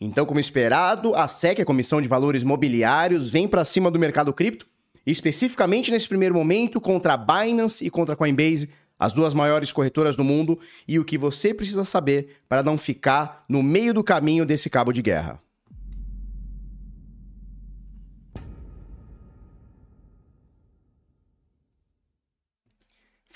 Então, como esperado, a SEC, a Comissão de Valores Mobiliários, vem para cima do mercado cripto, especificamente nesse primeiro momento contra a Binance e contra a Coinbase, as duas maiores corretoras do mundo, e o que você precisa saber para não ficar no meio do caminho desse cabo de guerra.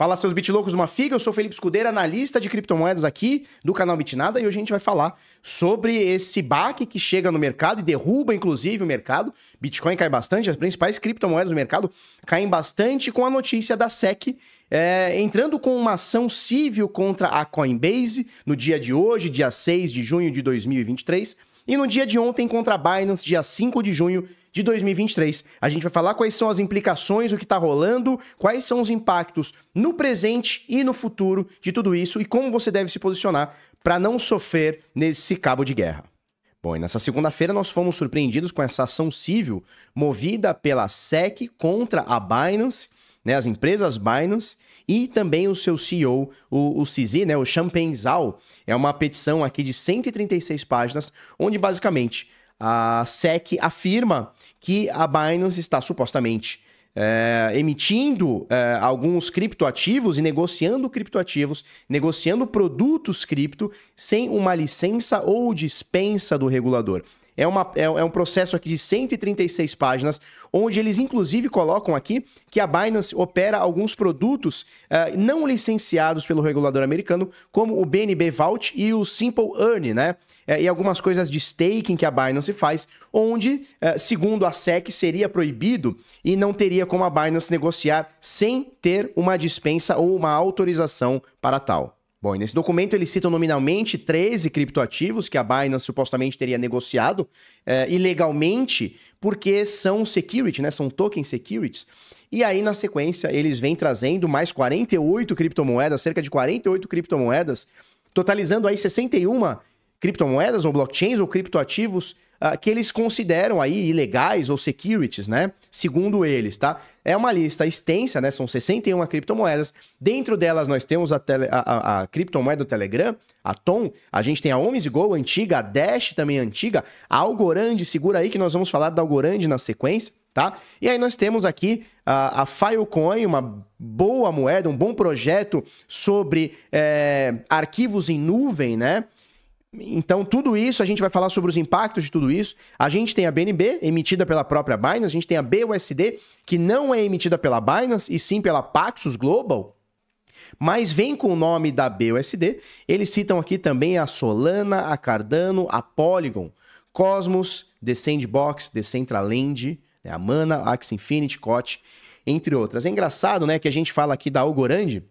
Fala seus Bitlocos, uma figa, eu sou Felipe Escudeira, analista de criptomoedas aqui do canal Bitnada e hoje a gente vai falar sobre esse baque que chega no mercado e derruba inclusive o mercado. Bitcoin cai bastante, as principais criptomoedas do mercado caem bastante com a notícia da SEC é, eh, entrando com uma ação civil contra a Coinbase no dia de hoje, dia 6 de junho de 2023, e no dia de ontem contra a Binance, dia 5 de junho de 2023. A gente vai falar quais são as implicações, o que está rolando, quais são os impactos no presente e no futuro de tudo isso e como você deve se posicionar para não sofrer nesse cabo de guerra. Bom, e nessa segunda-feira nós fomos surpreendidos com essa ação civil movida pela SEC contra a Binance, né, as empresas Binance e também o seu CEO, o, o CZ, né, o Champagne Zhao. É uma petição aqui de 136 páginas, onde basicamente a SEC afirma que a Binance está supostamente é, emitindo é, alguns criptoativos e negociando criptoativos, negociando produtos cripto sem uma licença ou dispensa do regulador. É, uma, é, é um processo aqui de 136 páginas, onde eles inclusive colocam aqui que a Binance opera alguns produtos uh, não licenciados pelo regulador americano, como o BNB Vault e o Simple Earn, né? Eh, e algumas coisas de staking que a Binance faz, onde, eh, segundo a SEC, seria proibido e não teria como a Binance negociar sem ter uma dispensa ou uma autorização para tal. Bom, e nesse documento eles citam nominalmente 13 criptoativos que a Binance supostamente teria negociado eh, ilegalmente, porque são security, né? São token securities. E aí, na sequência, eles vêm trazendo mais 48 criptomoedas, cerca de 48 criptomoedas, totalizando aí 61 criptomoedas ou blockchains ou criptoativos uh, que eles consideram aí ilegais ou securities, né? Segundo eles, tá? É uma lista extensa, né? São 61 criptomoedas. Dentro delas nós temos a, tele, a, a, a criptomoeda do Telegram, a Tom, a gente tem a OmniGo antiga, a Dash também antiga, a Algorand, segura aí que nós vamos falar da Algorand na sequência. Tá? E aí nós temos aqui a, a Filecoin, uma boa moeda, um bom projeto sobre é, arquivos em nuvem, né? Então, tudo isso, a gente vai falar sobre os impactos de tudo isso. A gente tem a BNB, emitida pela própria Binance, a gente tem a BUSD, que não é emitida pela Binance, e sim pela Paxos Global, mas vem com o nome da BUSD. Eles citam aqui também a Solana, a Cardano, a Polygon, Cosmos, The Sandbox, Decentraland, né, a Mana, Axie Infinity, COT, entre outras. É engraçado, né, que a gente fala aqui da Algorand,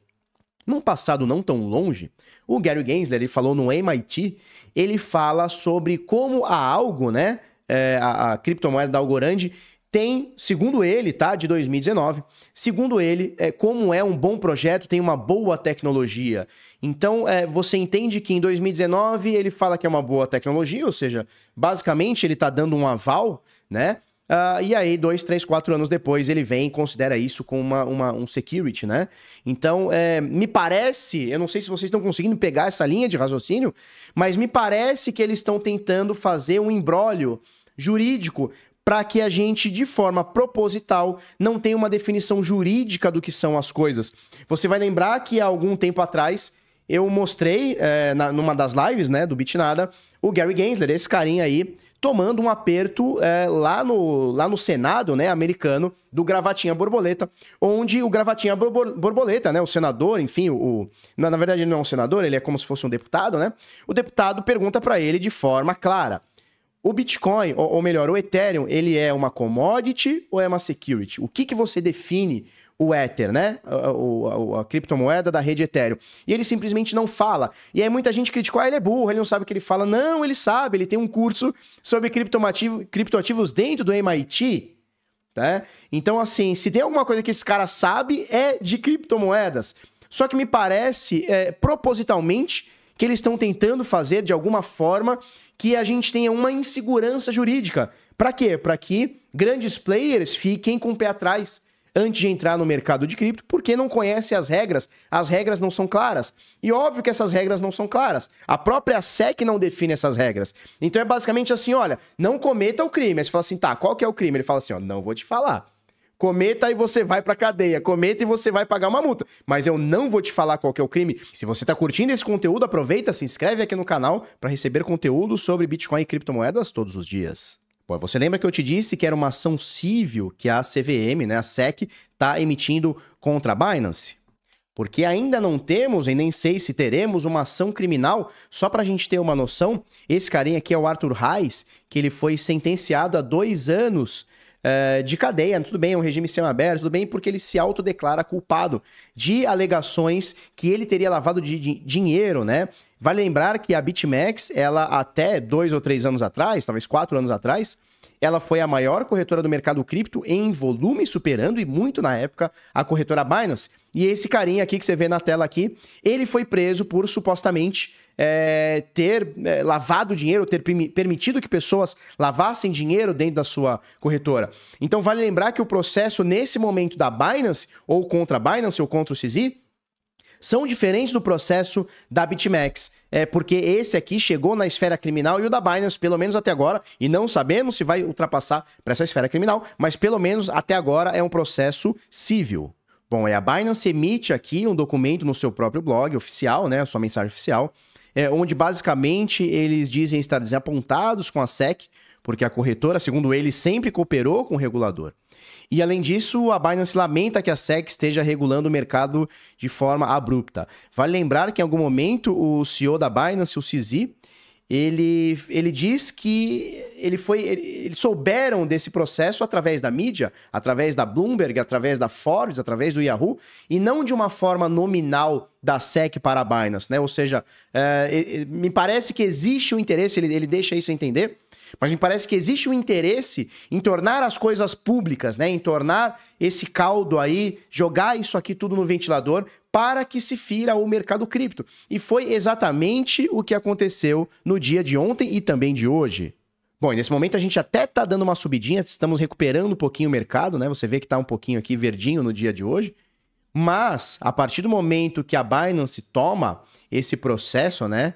num passado não tão longe, o Gary Gensler ele falou no MIT, ele fala sobre como a algo, né, é, a, a, criptomoeda da Algorand tem, segundo ele, tá, de 2019, segundo ele, é, como é um bom projeto, tem uma boa tecnologia. Então, é, você entende que em 2019 ele fala que é uma boa tecnologia, ou seja, basicamente ele está dando um aval, né? Uh, e aí, dois, três, quatro anos depois, ele vem e considera isso como uma, uma um security, né? Então, é, me parece, eu não sei se vocês estão conseguindo pegar essa linha de raciocínio, mas me parece que eles estão tentando fazer um embrólio jurídico para que a gente, de forma proposital, não tenha uma definição jurídica do que são as coisas. Você vai lembrar que há algum tempo atrás eu mostrei é, na, numa das lives, né, do Bitnada, o Gary Gensler, esse carinha aí, tomando um aperto é, lá, no, lá no Senado né, americano do Gravatinha Borboleta, onde o Gravatinha Borboleta, né, o senador, enfim, o, na, na verdade ele não é um senador, ele é como se fosse um deputado, né? O deputado pergunta para ele de forma clara: o Bitcoin, ou, ou, melhor, o Ethereum, ele é uma commodity ou é uma security? O que, que você define o Ether, né? O, a, a, criptomoeda da rede Ethereum. E ele simplesmente não fala. E aí muita gente criticou, ah, ele é burro, ele não sabe o que ele fala. Não, ele sabe, ele tem um curso sobre criptoativos dentro do MIT. Tá? Então, assim, se tem alguma coisa que esse cara sabe, é de criptomoedas. Só que me parece, é, propositalmente, que eles estão tentando fazer de alguma forma que a gente tenha uma insegurança jurídica. Para quê? Para que grandes players fiquem com o pé atrás antes de entrar no mercado de cripto, porque não conhece as regras, as regras não são claras. E óbvio que essas regras não são claras. A própria SEC não define essas regras. Então é basicamente assim, olha, não cometa o crime. Aí você fala assim, tá, qual que é o crime? Ele fala assim, ó, não vou te falar. Cometa e você vai pra cadeia. Cometa e você vai pagar uma multa. Mas eu não vou te falar qual que é o crime. Se você tá curtindo esse conteúdo, aproveita, se inscreve aqui no canal para receber conteúdo sobre Bitcoin e criptomoedas todos os dias. Você lembra que eu te disse que era uma ação civil que a CVM, né, a SEC, está emitindo contra a Binance? Porque ainda não temos, e nem sei se teremos, uma ação criminal. Só para a gente ter uma noção, esse carinha aqui é o Arthur Reis, que ele foi sentenciado a dois anos é, de cadeia. Tudo bem, é um regime semiaberto, tudo bem, porque ele se autodeclara culpado de alegações que ele teria lavado de, de dinheiro, né? Vale lembrar que a BitMEX, ela até dois ou três anos atrás, talvez quatro anos atrás, ela foi a maior corretora do mercado cripto em volume, superando e muito na época a corretora Binance. E esse carinha aqui que você vê na tela aqui, ele foi preso por supostamente é, ter é, lavado dinheiro, ter permitido que pessoas lavassem dinheiro dentro da sua corretora. Então vale lembrar que o processo nesse momento da Binance, ou contra a Binance, ou contra o CZ, são diferentes do processo da BitMEX, é, porque esse aqui chegou na esfera criminal e o da Binance, pelo menos até agora, e não sabemos se vai ultrapassar para essa esfera criminal, mas pelo menos até agora é um processo civil. Bom, e é, a Binance emite aqui um documento no seu próprio blog oficial, né, sua mensagem oficial, é, onde basicamente eles dizem estar desapontados com a SEC, porque a corretora, segundo eles, sempre cooperou com o regulador. E além disso, a Binance lamenta que a SEC esteja regulando o mercado de forma abrupta. Vale lembrar que em algum momento o CEO da Binance, o CZ, ele, ele diz que ele foi eles souberam desse processo através da mídia, através da Bloomberg, através da Forbes, através do Yahoo, e não de uma forma nominal da SEC para a Binance, né? Ou seja, é, me parece que existe um interesse, ele, ele deixa isso entender, mas me parece que existe um interesse em tornar as coisas públicas, né? Em tornar esse caldo aí, jogar isso aqui tudo no ventilador para que se fira o mercado cripto. E foi exatamente o que aconteceu no dia de ontem e também de hoje. Bom, nesse momento a gente até tá dando uma subidinha, estamos recuperando um pouquinho o mercado, né? Você vê que tá um pouquinho aqui verdinho no dia de hoje. Mas, a partir do momento que a Binance toma esse processo, né?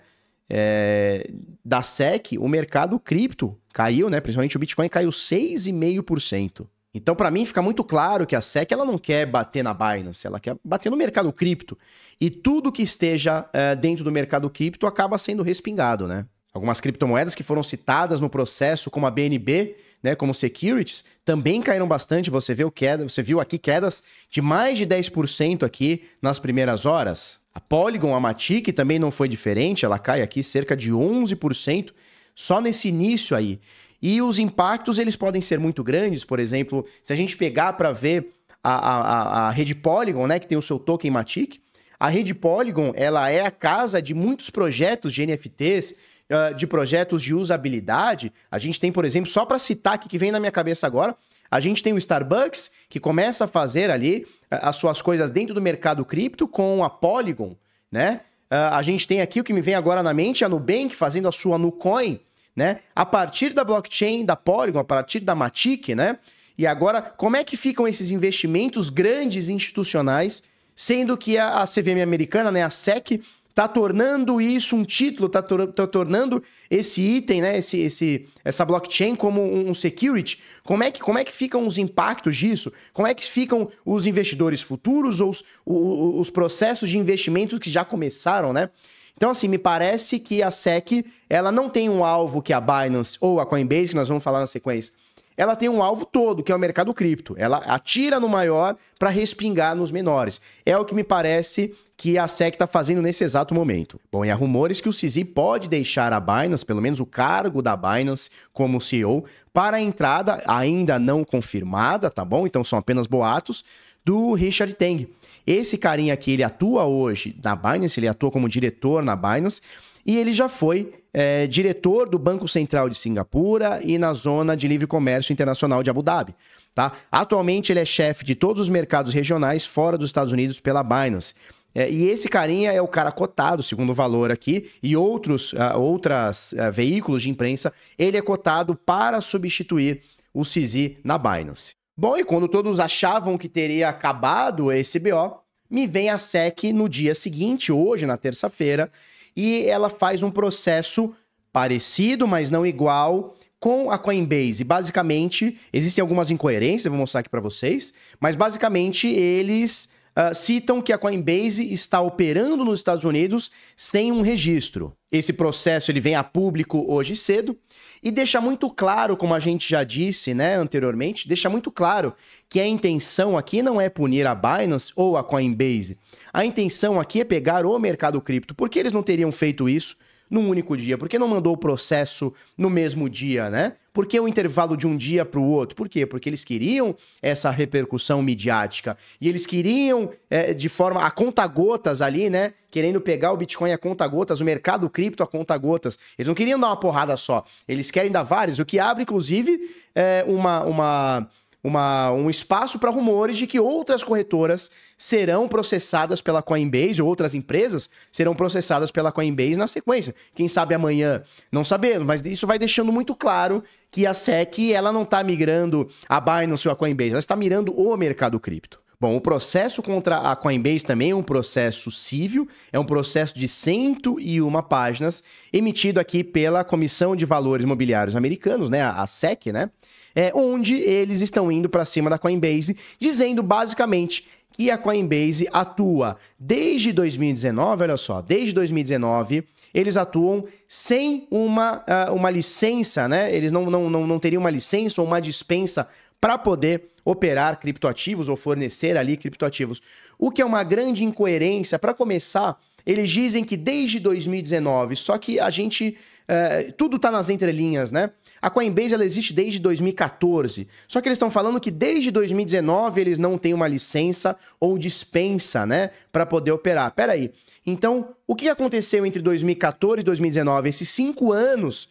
É, da SEC, o mercado cripto caiu, né? Principalmente o Bitcoin caiu 6,5%. Então, para mim, fica muito claro que a SEC ela não quer bater na Binance, ela quer bater no mercado cripto. E tudo que esteja é, dentro do mercado cripto acaba sendo respingado, né? Algumas criptomoedas que foram citadas no processo, como a BNB, né, como securities, também caíram bastante. Você viu queda, você viu aqui quedas de mais de 10% aqui nas primeiras horas. A Polygon, a Matic também não foi diferente, ela cai aqui cerca de 11% só nesse início aí. E os impactos eles podem ser muito grandes, por exemplo, se a gente pegar para ver a, a, a, rede Polygon, né, que tem o seu token Matic, a rede Polygon ela é a casa de muitos projetos de NFTs uh, de projetos de usabilidade, a gente tem, por exemplo, só para citar aqui que vem na minha cabeça agora, a gente tem o Starbucks, que começa a fazer ali ah, as suas coisas dentro do mercado cripto com a Polygon, né? Uh, a gente tem aqui o que me vem agora na mente, a Nubank fazendo a sua Nucoin, né? A partir da blockchain da Polygon, a partir da Matic, né? E agora, como é que ficam esses investimentos grandes institucionais, sendo que a, a CVM americana, né, a SEC, tá tornando isso um título, tá, tor tá tornando esse item, né, esse, esse, essa blockchain como um security. Como é, que, como é que ficam os impactos disso? Como é que ficam os investidores futuros ou os, os, os processos de investimento que já começaram, né? Então, assim, me parece que a SEC, ela não tem um alvo que a Binance ou a Coinbase, que nós vamos falar na sequência, ela tem um alvo todo, que é o mercado cripto. Ela atira no maior para respingar nos menores. É o que me parece que a SEC está fazendo nesse exato momento. Bom, e há rumores que o CZ pode deixar a Binance, pelo menos o cargo da Binance como CEO, para a entrada ainda não confirmada, tá bom? Então são apenas boatos do Richard Tang. Esse carinha aqui, ele atua hoje na Binance, ele atua como diretor na Binance e ele já foi é, diretor do Banco Central de Singapura e na Zona de Livre Comércio Internacional de Abu Dhabi. Tá? Atualmente, ele é chefe de todos os mercados regionais fora dos Estados Unidos pela Binance. É, e esse carinha é o cara cotado, segundo o valor aqui, e outros uh, outras, uh, veículos de imprensa, ele é cotado para substituir o CZ na Binance. Bom, e quando todos achavam que teria acabado esse BO, me vem a SEC no dia seguinte, hoje, na terça-feira, e ela faz um processo parecido, mas não igual, com a Coinbase. Basicamente, existem algumas incoerências, eu vou mostrar aqui para vocês, mas basicamente eles uh, citam que a Coinbase está operando nos Estados Unidos sem um registro. Esse processo ele vem a público hoje cedo e deixa muito claro, como a gente já disse né, anteriormente, deixa muito claro que a intenção aqui não é punir a Binance ou a Coinbase. A intenção aqui é pegar o mercado cripto. Porque eles não teriam feito isso? num único dia? Por que não mandou o processo no mesmo dia, né? Por que o intervalo de um dia para o outro? Por quê? Porque eles queriam essa repercussão midiática e eles queriam, é, de forma a conta-gotas ali, né? Querendo pegar o Bitcoin a conta-gotas, o mercado cripto a conta-gotas. Eles não queriam dar uma porrada só, eles querem dar vários, o que abre, inclusive, é, uma, uma uma, um espaço para rumores de que outras corretoras serão processadas pela Coinbase, ou outras empresas serão processadas pela Coinbase na sequência. Quem sabe amanhã, não sabemos, mas isso vai deixando muito claro que a SEC ela não está migrando a Binance ou a Coinbase, ela está mirando o mercado cripto. Bom, o processo contra a Coinbase também é um processo civil, é um processo de 101 páginas, emitido aqui pela Comissão de Valores Mobiliários Americanos, né, a SEC, né? é, onde eles estão indo para cima da Coinbase, dizendo basicamente que a Coinbase atua desde 2019, olha só, desde 2019 eles atuam sem uma, ah, uma licença, né? Eles não, não, não, não teriam uma licença ou uma dispensa para poder operar criptoativos ou fornecer ali criptoativos. O que é uma grande incoerência. Para começar, eles dizem que desde 2019, só que a gente é, tudo está nas entrelinhas, né? A Coinbase ela existe desde 2014. Só que eles estão falando que desde 2019 eles não têm uma licença ou dispensa, né, para poder operar. Pera aí. Então, o que aconteceu entre 2014 e 2019? Esses cinco anos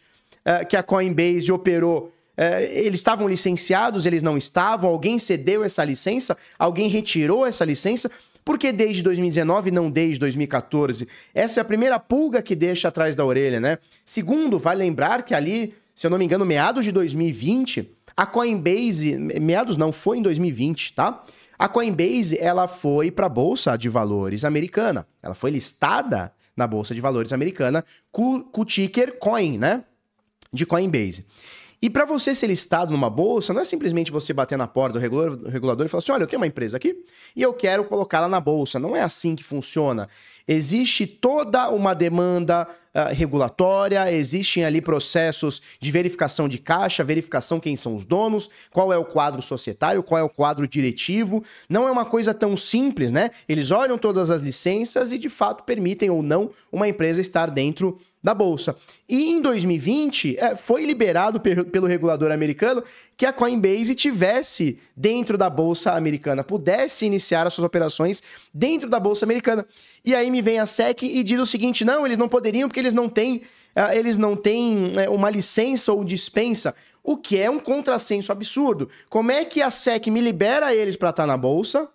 uh, que a Coinbase operou, uh, eles estavam licenciados? Eles não estavam? Alguém cedeu essa licença? Alguém retirou essa licença? Por que desde 2019 não desde 2014? Essa é a primeira pulga que deixa atrás da orelha, né? Segundo, vale lembrar que ali, se eu não me engano, meados de 2020, a Coinbase, meados não, foi em 2020, tá? A Coinbase, ela foi para a bolsa de valores americana. Ela foi listada na bolsa de valores americana com o ticker Coin, né? De Coinbase. E para você ser listado numa bolsa, não é simplesmente você bater na porta do regulador, e falar assim: olha, eu tenho uma empresa aqui e eu quero colocá-la na bolsa. Não é assim que funciona. Existe toda uma demanda uh, regulatória, existem ali processos de verificação de caixa, verificação quem são os donos, qual é o quadro societário, qual é o quadro diretivo. Não é uma coisa tão simples, né? Eles olham todas as licenças e de fato permitem ou não uma empresa estar dentro da bolsa. E em 2020, é, foi liberado pelo regulador americano que a Coinbase tivesse dentro da bolsa americana, pudesse iniciar as suas operações dentro da bolsa americana. E aí me vem a SEC e diz o seguinte: não, eles não poderiam porque eles não têm, ah, eles não têm né, uma licença ou dispensa o que é um contrassenso absurdo. Como é que a SEC me libera eles para estar tá na bolsa?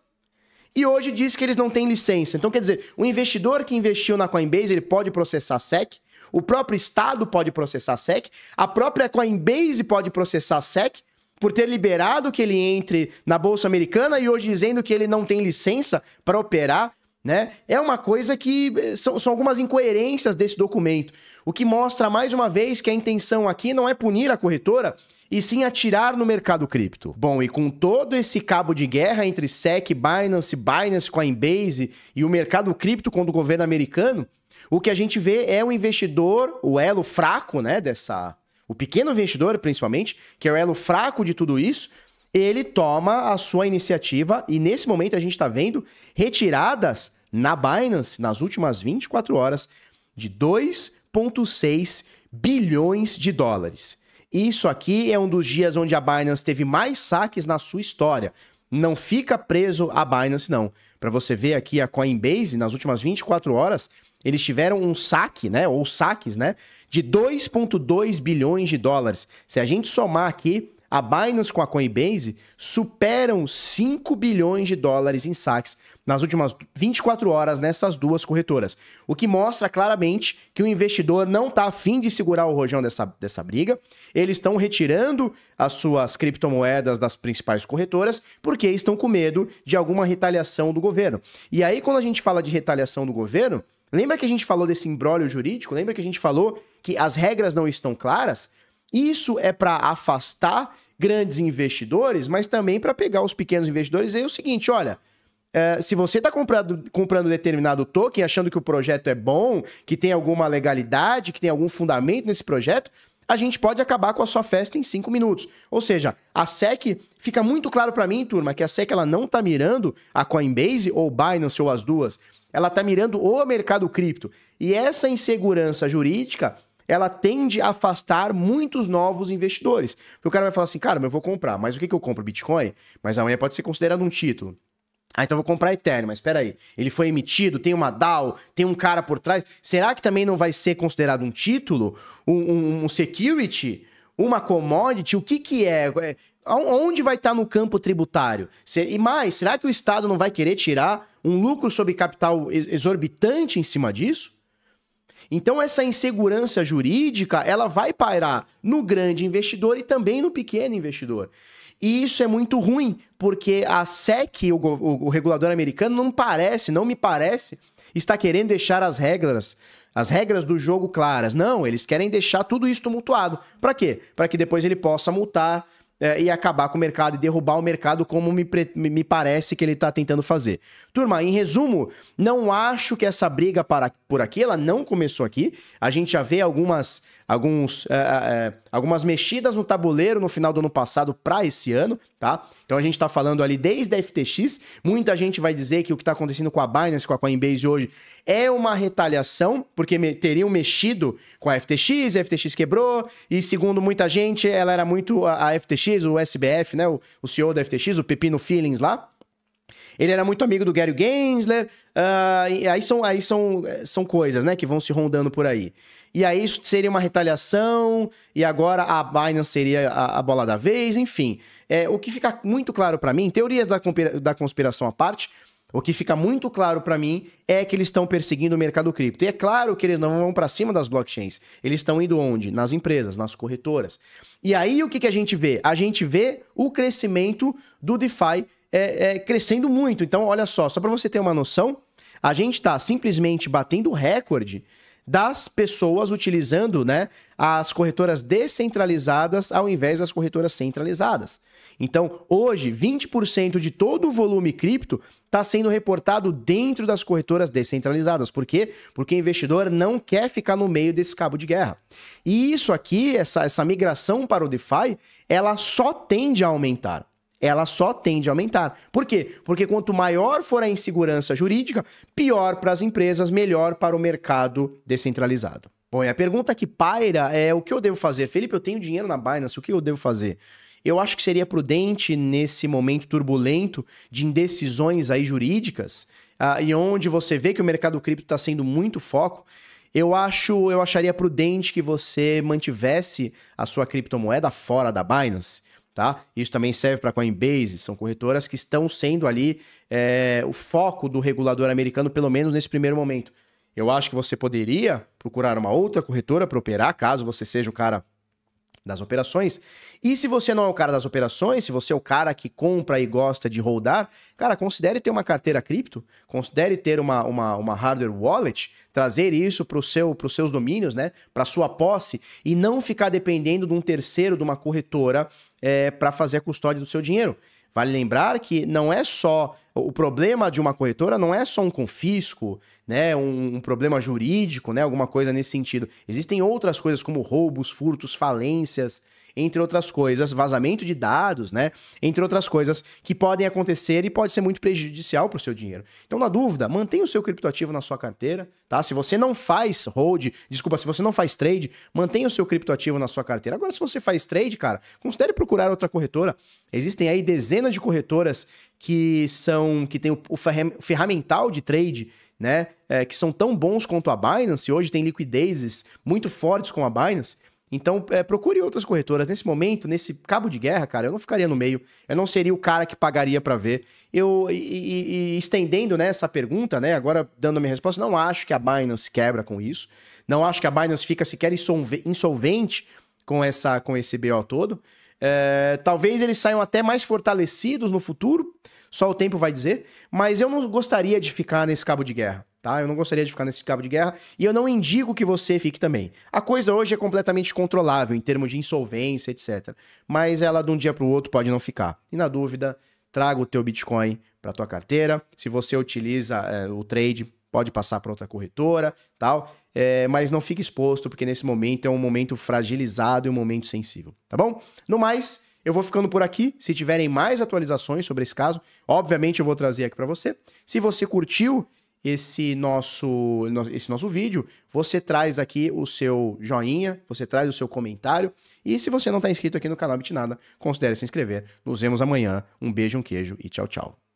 E hoje diz que eles não têm licença. Então, quer dizer, o investidor que investiu na Coinbase, ele pode processar a SEC, o próprio Estado pode processar a SEC, a própria Coinbase pode processar a SEC por ter liberado que ele entre na Bolsa Americana e hoje dizendo que ele não tem licença para operar. Né? É uma coisa que eh, são, são algumas incoerências desse documento. O que mostra mais uma vez que a intenção aqui não é punir a corretora, e sim atirar no mercado cripto. Bom, e com todo esse cabo de guerra entre SEC, Binance, Binance, Coinbase e o mercado cripto contra o governo americano, o que a gente vê é o investidor, o elo fraco, né, dessa, o pequeno investidor principalmente, que é o elo fraco de tudo isso, ele toma a sua iniciativa e nesse momento a gente está vendo retiradas na Binance nas últimas 24 horas de 2.6 bilhões de dólares. Isso aqui é um dos dias onde a Binance teve mais saques na sua história. Não fica preso a Binance não. Para você ver aqui a Coinbase nas últimas 24 horas, eles tiveram um saque, né? Ou saques, né? De 2,2 bilhões de dólares. Se a gente somar aqui, a Binance com a Coinbase superam 5 bilhões de dólares em saques nas últimas 24 horas nessas duas corretoras. O que mostra claramente que o investidor não está afim de segurar o rojão dessa, dessa briga. Eles estão retirando as suas criptomoedas das principais corretoras porque estão com medo de alguma retaliação do governo. E aí, quando a gente fala de retaliação do governo, Lembra que a gente falou desse embrólio jurídico? Lembra que a gente falou que as regras não estão claras? Isso é para afastar grandes investidores, mas também para pegar os pequenos investidores e é o seguinte, olha, é, se você está comprando, comprando determinado token, achando que o projeto é bom, que tem alguma legalidade, que tem algum fundamento nesse projeto, a gente pode acabar com a sua festa em cinco minutos. Ou seja, a SEC fica muito claro para mim, turma, que a SEC ela não está mirando a Coinbase ou Binance ou as duas ela está mirando o mercado cripto. E essa insegurança jurídica, ela tende a afastar muitos novos investidores. Porque o cara vai falar assim, cara, eu vou comprar, mas o que, que eu compro? Bitcoin? Mas amanhã pode ser considerado um título. Ah, então vou comprar Ethereum, mas espera aí. Ele foi emitido, tem uma DAO, tem um cara por trás. Será que também não vai ser considerado um título? Um, um, um security? Uma commodity? O que que é? onde vai estar tá no campo tributário? E mais, será que o Estado não vai querer tirar um lucro sobre capital exorbitante em cima disso? Então essa insegurança jurídica, ela vai pairar no grande investidor e também no pequeno investidor. E isso é muito ruim, porque a SEC, o, o, o regulador americano, não parece, não me parece, está querendo deixar as regras as regras do jogo claras. Não, eles querem deixar tudo isso tumultuado. Para quê? Para que depois ele possa multar, é, e acabar com o mercado e derrubar o mercado como me, me parece que ele está tentando fazer. Turma, em resumo, não acho que essa briga para, por aqui, ela não começou aqui. A gente já vê algumas, alguns, é, é, é algumas mexidas no tabuleiro no final do ano passado para esse ano, tá? Então a gente está falando ali desde a FTX. Muita gente vai dizer que o que está acontecendo com a Binance, com a Coinbase hoje, é uma retaliação, porque teriam mexido com a FTX, a FTX quebrou, e segundo muita gente, ela era muito a, a FTX, o SBF, né? O, o CEO da FTX, o Pepino Feelings lá ele era muito amigo do Gary Gensler. Uh, aí são, aí são, são coisas, né, que vão se rondando por aí. E aí isso seria uma retaliação, e agora a Binance seria a, a bola da vez, enfim. É, o que fica muito claro para mim, teorias da, da conspiração à parte, o que fica muito claro para mim é que eles estão perseguindo o mercado cripto. E é claro que eles não vão para cima das blockchains. Eles estão indo onde? Nas empresas, nas corretoras. E aí o que, que a gente vê? A gente vê o crescimento do DeFi é, é, crescendo muito. Então, olha só, só para você ter uma noção, a gente está simplesmente batendo recorde das pessoas utilizando né, as corretoras descentralizadas ao invés das corretoras centralizadas. Então, hoje, 20% de todo o volume cripto está sendo reportado dentro das corretoras descentralizadas. Por quê? Porque o investidor não quer ficar no meio desse cabo de guerra. E isso aqui, essa, essa migração para o DeFi, ela só tende a aumentar ela só tende a aumentar. Por quê? Porque quanto maior for a insegurança jurídica, pior para as empresas, melhor para o mercado descentralizado. Bom, e a pergunta que paira é o que eu devo fazer? Felipe, eu tenho dinheiro na Binance, o que eu devo fazer? Eu acho que seria prudente nesse momento turbulento de indecisões aí jurídicas, uh, e onde você vê que o mercado cripto está sendo muito foco, eu acho, eu acharia prudente que você mantivesse a sua criptomoeda fora da Binance Tá? Isso também serve para Coinbase, são corretoras que estão sendo ali é, o foco do regulador americano, pelo menos nesse primeiro momento. Eu acho que você poderia procurar uma outra corretora para operar, caso você seja o cara das operações. E se você não é o cara das operações, se você é o cara que compra e gosta de holdar, cara, considere ter uma carteira cripto, considere ter uma, uma, uma hardware wallet, trazer isso para seu, os seus domínios, né? Para sua posse e não ficar dependendo de um terceiro, de uma corretora é, eh, para fazer a custódia do seu dinheiro. Vale lembrar que não é só o problema de uma corretora não é só um confisco, né, um, um, problema jurídico, né, alguma coisa nesse sentido. Existem outras coisas como roubos, furtos, falências, entre outras coisas, vazamento de dados, né? Entre outras coisas que podem acontecer e pode ser muito prejudicial para o seu dinheiro. Então, na dúvida, mantenha o seu criptoativo na sua carteira, tá? Se você não faz hold, desculpa, se você não faz trade, mantenha o seu criptoativo na sua carteira. Agora, se você faz trade, cara, considere procurar outra corretora. Existem aí dezenas de corretoras que são que tem o, ferramental de trade né, é, que são tão bons quanto a Binance, hoje tem liquidezes muito fortes com a Binance, então, é, procure outras corretoras. Nesse momento, nesse cabo de guerra, cara, eu não ficaria no meio. Eu não seria o cara que pagaria para ver. Eu e, e, e, estendendo né, essa pergunta, né, agora dando a minha resposta, não acho que a Binance quebra com isso. Não acho que a Binance fica sequer insolvente com essa com esse BO todo. É, talvez eles saiam até mais fortalecidos no futuro, só o tempo vai dizer, mas eu não gostaria de ficar nesse cabo de guerra tá? Eu não gostaria de ficar nesse cabo de guerra e eu não indico que você fique também. A coisa hoje é completamente controlável em termos de insolvência, etc. Mas ela de um dia para o outro pode não ficar. E na dúvida, traga o teu Bitcoin para tua carteira. Se você utiliza é, o trade, pode passar para outra corretora, tal. É, mas não fique exposto porque nesse momento é um momento fragilizado e um momento sensível, tá bom? No mais, eu vou ficando por aqui. Se tiverem mais atualizações sobre esse caso, obviamente eu vou trazer aqui para você. Se você curtiu esse nosso, esse nosso vídeo, você traz aqui o seu joinha, você traz o seu comentário. E se você não está inscrito aqui no canal Bitnada, considere se inscrever. Nos vemos amanhã. Um beijo, um queijo e tchau, tchau.